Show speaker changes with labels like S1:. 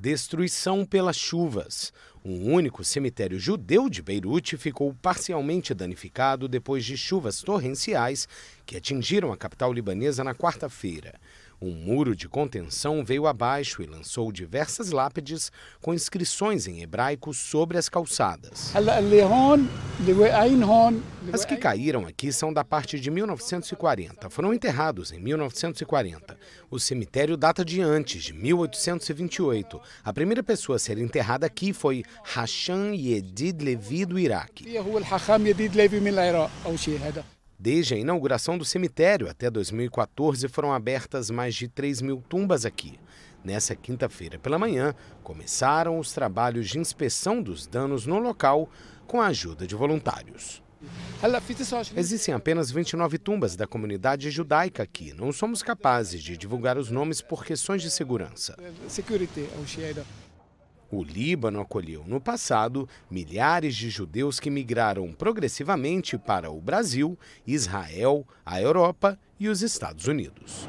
S1: destruição pelas chuvas, um único cemitério judeu de Beirute ficou parcialmente danificado depois de chuvas torrenciais que atingiram a capital libanesa na quarta-feira. Um muro de contenção veio abaixo e lançou diversas lápides com inscrições em hebraico sobre as calçadas. As que caíram aqui são da parte de 1940. Foram enterrados em 1940. O cemitério data de antes, de 1828. A primeira pessoa a ser enterrada aqui foi Hashan Yedid Levi do Iraque. É Desde a inauguração do cemitério até 2014, foram abertas mais de 3 mil tumbas aqui. Nessa quinta-feira pela manhã, começaram os trabalhos de inspeção dos danos no local com a ajuda de voluntários. Existem apenas 29 tumbas da comunidade judaica aqui. Não somos capazes de divulgar os nomes por questões de segurança. O Líbano acolheu no passado milhares de judeus que migraram progressivamente para o Brasil, Israel, a Europa e os Estados Unidos.